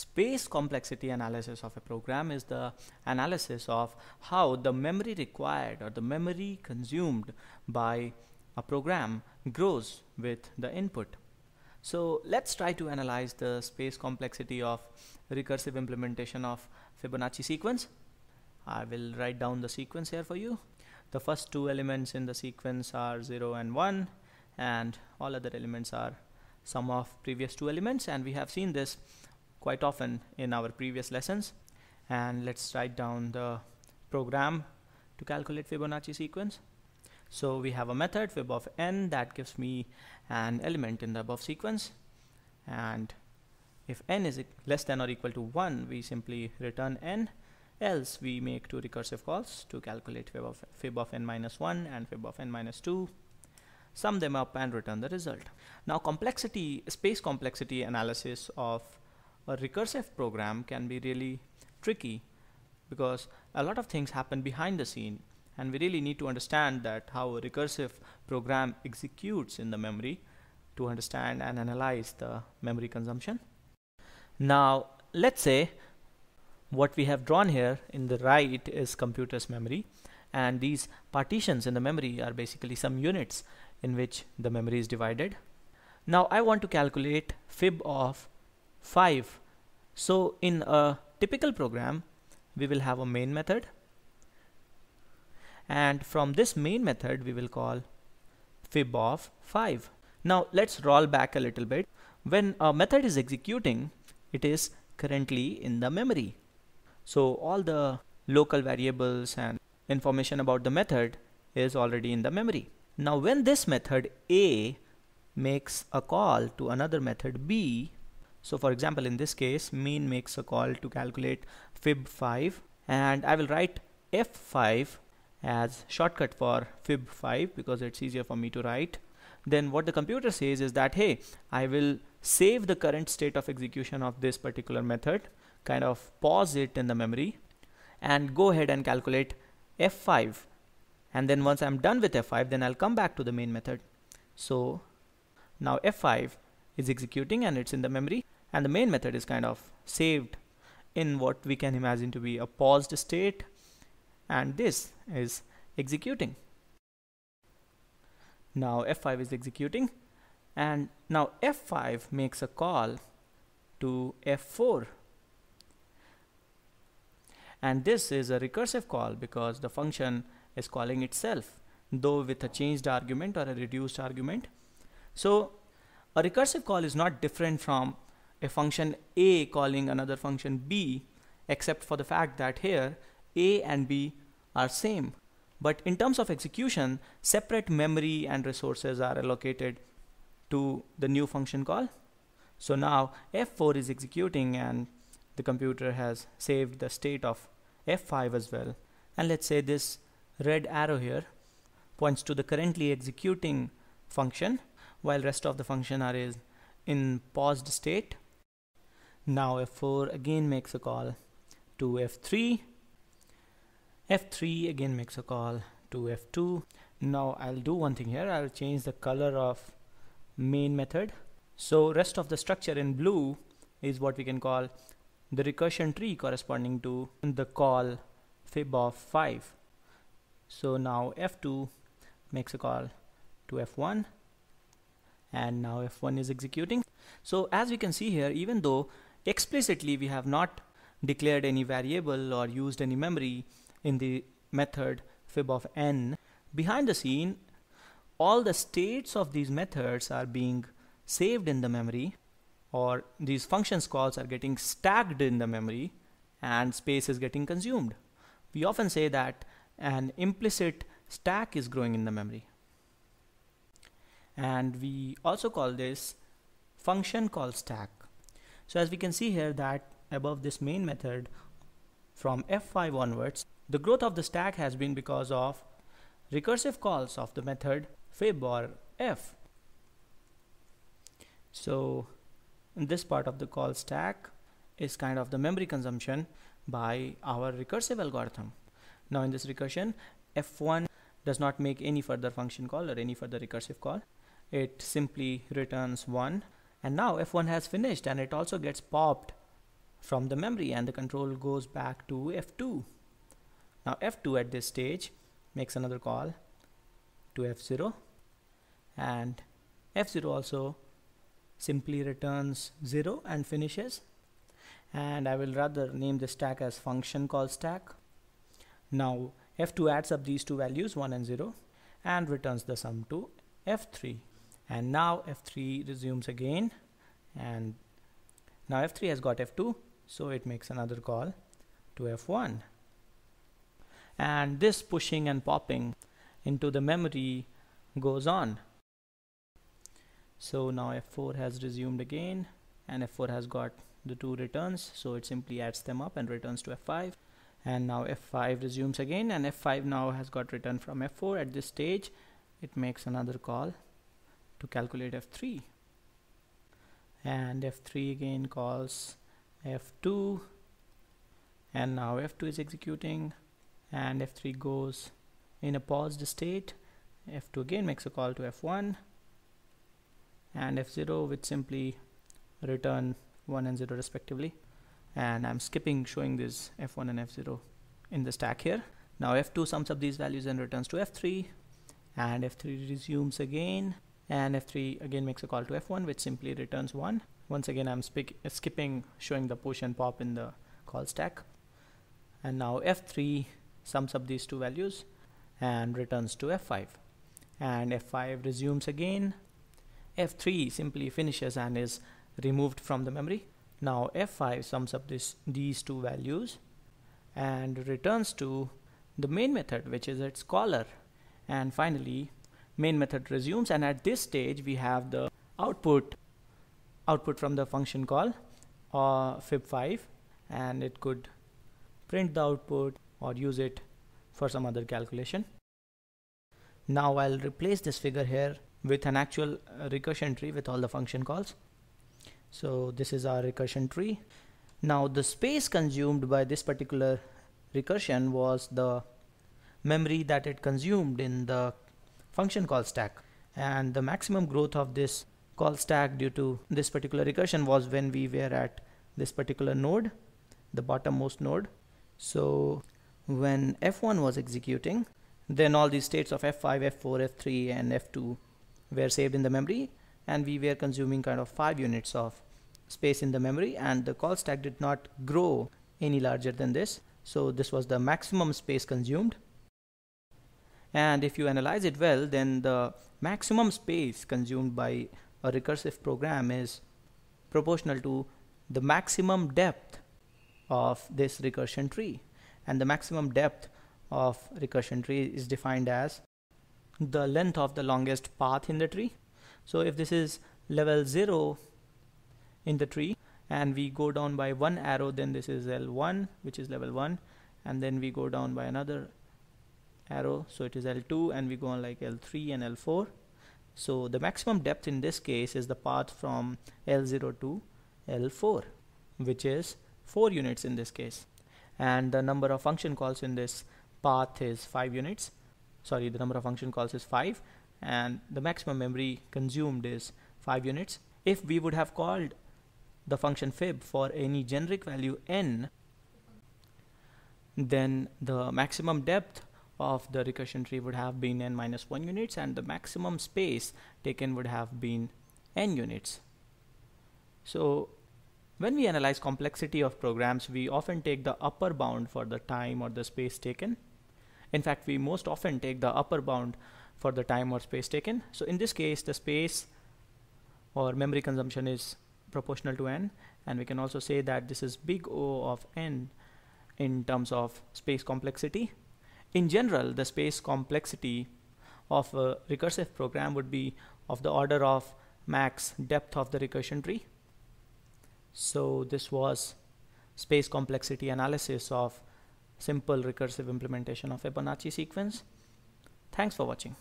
Space complexity analysis of a program is the analysis of how the memory required or the memory consumed by a program grows with the input. So let's try to analyze the space complexity of recursive implementation of Fibonacci sequence. I will write down the sequence here for you. The first two elements in the sequence are 0 and 1 and all other elements are sum of previous two elements and we have seen this quite often in our previous lessons. And let's write down the program to calculate Fibonacci sequence. So we have a method fib of n that gives me an element in the above sequence. And if n is less than or equal to 1, we simply return n. Else we make two recursive calls to calculate fib of, fib of n minus 1 and fib of n minus 2 sum them up and return the result. Now complexity, space complexity analysis of a recursive program can be really tricky because a lot of things happen behind the scene and we really need to understand that how a recursive program executes in the memory to understand and analyze the memory consumption. Now let's say what we have drawn here in the right is computer's memory and these partitions in the memory are basically some units in which the memory is divided. Now I want to calculate fib of 5 so in a typical program, we will have a main method. And from this main method, we will call fib of 5. Now let's roll back a little bit. When a method is executing, it is currently in the memory. So all the local variables and information about the method is already in the memory. Now when this method A makes a call to another method B, so for example, in this case, mean makes a call to calculate fib5 and I will write f5 as shortcut for fib5 because it's easier for me to write. Then what the computer says is that, hey, I will save the current state of execution of this particular method, kind of pause it in the memory and go ahead and calculate f5. And then once I'm done with f5, then I'll come back to the main method. So now f5 is executing and it's in the memory and the main method is kind of saved in what we can imagine to be a paused state and this is executing now F5 is executing and now F5 makes a call to F4 and this is a recursive call because the function is calling itself though with a changed argument or a reduced argument so a recursive call is not different from a function a calling another function b except for the fact that here a and b are same but in terms of execution separate memory and resources are allocated to the new function call so now f4 is executing and the computer has saved the state of f5 as well and let's say this red arrow here points to the currently executing function while rest of the function are is in paused state now f4 again makes a call to f3. f3 again makes a call to f2. Now I'll do one thing here. I'll change the color of main method. So rest of the structure in blue is what we can call the recursion tree corresponding to the call fib of 5. So now f2 makes a call to f1 and now f1 is executing. So as we can see here even though explicitly we have not declared any variable or used any memory in the method fib of n. Behind the scene, all the states of these methods are being saved in the memory or these functions calls are getting stacked in the memory and space is getting consumed. We often say that an implicit stack is growing in the memory. And we also call this function call stack. So as we can see here that above this main method from F5 onwards, the growth of the stack has been because of recursive calls of the method fib or f. So in this part of the call stack is kind of the memory consumption by our recursive algorithm. Now in this recursion, f1 does not make any further function call or any further recursive call. It simply returns 1 and now F1 has finished and it also gets popped from the memory and the control goes back to F2 now F2 at this stage makes another call to F0 and F0 also simply returns 0 and finishes and I will rather name the stack as function call stack now F2 adds up these two values 1 and 0 and returns the sum to F3 and now f3 resumes again and now f3 has got f2 so it makes another call to f1 and this pushing and popping into the memory goes on so now f4 has resumed again and f4 has got the two returns so it simply adds them up and returns to f5 and now f5 resumes again and f5 now has got return from f4 at this stage it makes another call to calculate f3 and f3 again calls f2 and now f2 is executing and f3 goes in a paused state f2 again makes a call to f1 and f0 which simply return 1 and 0 respectively and I'm skipping showing this f1 and f0 in the stack here now f2 sums up these values and returns to f3 and f3 resumes again and F3 again makes a call to F1 which simply returns 1. Once again I'm skipping showing the push and pop in the call stack and now F3 sums up these two values and returns to F5 and F5 resumes again F3 simply finishes and is removed from the memory now F5 sums up this these two values and returns to the main method which is its caller and finally main method resumes and at this stage we have the output output from the function call or uh, fib5 and it could print the output or use it for some other calculation. Now I'll replace this figure here with an actual uh, recursion tree with all the function calls. So this is our recursion tree. Now the space consumed by this particular recursion was the memory that it consumed in the function call stack and the maximum growth of this call stack due to this particular recursion was when we were at this particular node the bottommost node so when f1 was executing then all the states of f5 f4 f3 and f2 were saved in the memory and we were consuming kind of 5 units of space in the memory and the call stack did not grow any larger than this so this was the maximum space consumed and if you analyze it well then the maximum space consumed by a recursive program is proportional to the maximum depth of this recursion tree and the maximum depth of recursion tree is defined as the length of the longest path in the tree so if this is level 0 in the tree and we go down by one arrow then this is L1 which is level 1 and then we go down by another arrow so it is L2 and we go on like L3 and L4 so the maximum depth in this case is the path from L0 to L4 which is 4 units in this case and the number of function calls in this path is 5 units sorry the number of function calls is 5 and the maximum memory consumed is 5 units if we would have called the function fib for any generic value n then the maximum depth of the recursion tree would have been n minus 1 units and the maximum space taken would have been n units. So when we analyze complexity of programs, we often take the upper bound for the time or the space taken. In fact, we most often take the upper bound for the time or space taken. So in this case, the space or memory consumption is proportional to n and we can also say that this is big O of n in terms of space complexity in general, the space complexity of a recursive program would be of the order of max depth of the recursion tree. So this was space complexity analysis of simple recursive implementation of Fibonacci sequence. Thanks for watching.